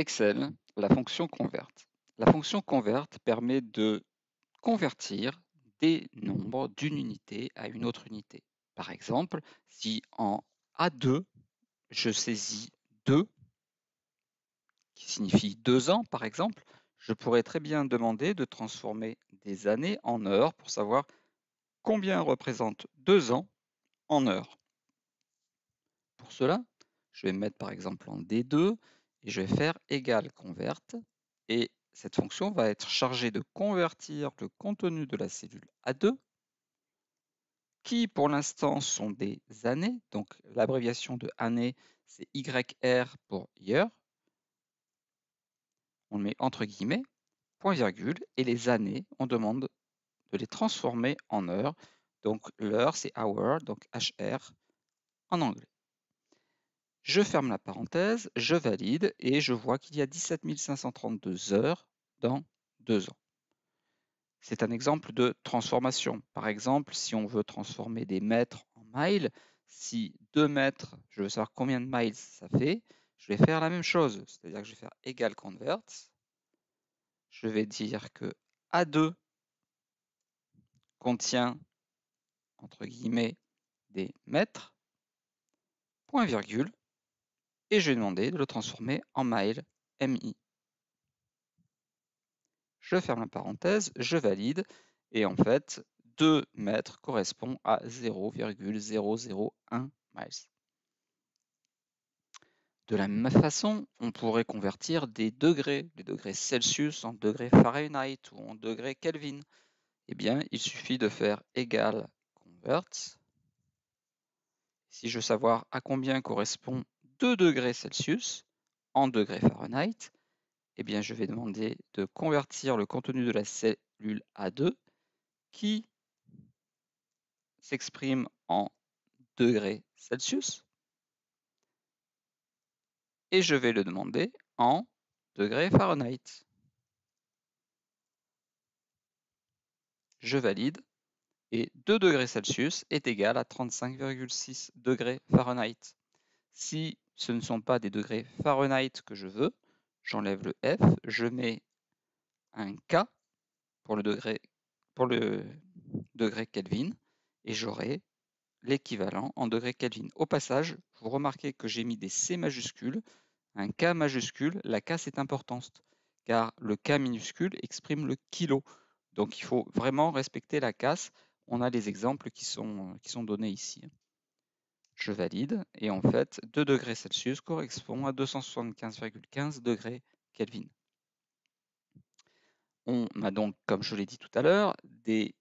Excel, la fonction convert. La fonction convert permet de convertir des nombres d'une unité à une autre unité. Par exemple, si en A2, je saisis 2, qui signifie 2 ans par exemple, je pourrais très bien demander de transformer des années en heures pour savoir combien représente 2 ans en heures. Pour cela, je vais mettre par exemple en D2, et je vais faire égale convert et cette fonction va être chargée de convertir le contenu de la cellule A2 qui pour l'instant sont des années, donc l'abréviation de année c'est YR pour year, on le met entre guillemets, point virgule, et les années, on demande de les transformer en heures, donc l'heure c'est hour, donc HR en anglais. Je ferme la parenthèse, je valide et je vois qu'il y a 17 532 heures dans deux ans. C'est un exemple de transformation. Par exemple, si on veut transformer des mètres en miles, si 2 mètres, je veux savoir combien de miles ça fait, je vais faire la même chose. C'est-à-dire que je vais faire égal convert. Je vais dire que A2 contient, entre guillemets, des mètres, point virgule, et je vais demander de le transformer en mile, MI. Je ferme la parenthèse, je valide, et en fait, 2 mètres correspond à 0,001 miles. De la même façon, on pourrait convertir des degrés, des degrés Celsius en degrés Fahrenheit ou en degrés Kelvin. Eh bien, il suffit de faire égal convert. Si je veux savoir à combien correspond 2 degrés Celsius en degrés Fahrenheit, eh bien, je vais demander de convertir le contenu de la cellule A2 qui s'exprime en degrés Celsius et je vais le demander en degrés Fahrenheit. Je valide et 2 degrés Celsius est égal à 35,6 degrés Fahrenheit. Si ce ne sont pas des degrés Fahrenheit que je veux. J'enlève le F, je mets un K pour le degré, pour le degré Kelvin et j'aurai l'équivalent en degrés Kelvin. Au passage, vous remarquez que j'ai mis des C majuscules, un K majuscule, la casse est importante car le K minuscule exprime le kilo. Donc il faut vraiment respecter la casse. On a les exemples qui sont, qui sont donnés ici je valide. Et en fait, 2 degrés Celsius correspond à 275,15 degrés Kelvin. On a donc, comme je l'ai dit tout à l'heure, des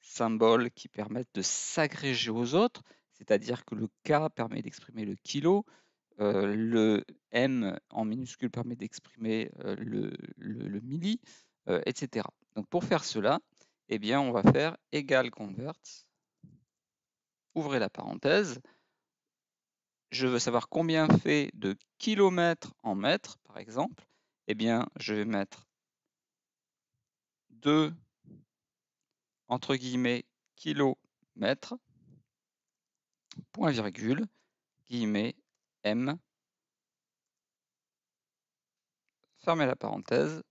symboles qui permettent de s'agréger aux autres, c'est-à-dire que le K permet d'exprimer le kilo, euh, le M en minuscule permet d'exprimer euh, le, milli, euh, etc. Donc pour faire cela, eh bien on va faire égal convert, ouvrez la parenthèse, je veux savoir combien fait de kilomètres en mètres, par exemple, eh bien, je vais mettre 2, entre guillemets, kilomètres, point virgule, guillemets, m, fermez la parenthèse,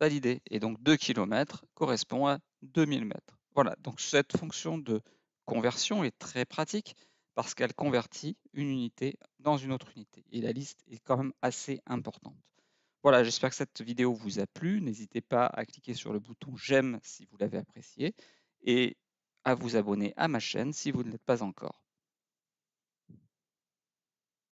valider. Et donc 2 kilomètres correspond à 2000 mètres. Voilà, donc cette fonction de conversion est très pratique parce qu'elle convertit une unité dans une autre unité. Et la liste est quand même assez importante. Voilà, j'espère que cette vidéo vous a plu. N'hésitez pas à cliquer sur le bouton j'aime si vous l'avez apprécié et à vous abonner à ma chaîne si vous ne l'êtes pas encore.